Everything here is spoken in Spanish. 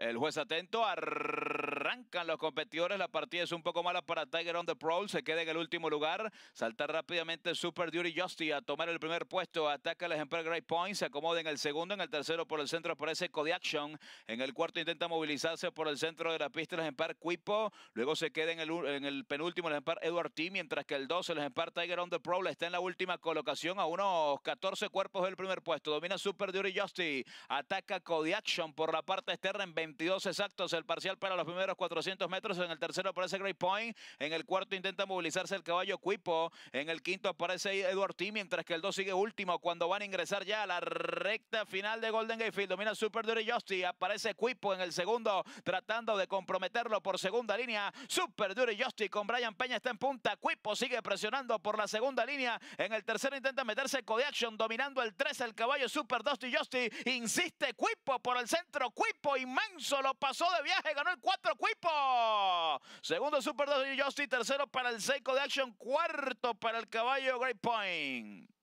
El juez atento, arrancan los competidores, la partida es un poco mala para Tiger on the prowl, se queda en el último lugar, saltar rápidamente Super Duty Justy a tomar el primer puesto, ataca el ejemplar Great Point, se acomoda en el segundo, en el tercero por el centro aparece Action en el cuarto intenta movilizarse por el centro de la pista el ejemplar Quipo, luego se queda en el, en el penúltimo el ejemplar Edward T, mientras que el 12, el ejemplar Tiger on the prowl está en la última colocación a unos 14 cuerpos del primer puesto, domina Super Duty Justy, ataca Action por la parte externa en 20 22 exactos el parcial para los primeros 400 metros. En el tercero aparece Great Point. En el cuarto intenta movilizarse el caballo Cuipo. En el quinto aparece Edward T, mientras que el 2 sigue último cuando van a ingresar ya a la recta final de Golden Gate Domina Super Duty Justy. Aparece Cuipo en el segundo, tratando de comprometerlo por segunda línea. Super Duty Justy con Brian Peña está en punta. Cuipo sigue presionando por la segunda línea. En el tercero intenta meterse Code Action, dominando el 3 el caballo Super Dusty Justy. Insiste Cuipo por el centro. Cuipo manga. Solo pasó de viaje, ganó el cuatro cuipo. Segundo Super 2 de tercero para el Seiko de Action, cuarto para el caballo Great Point.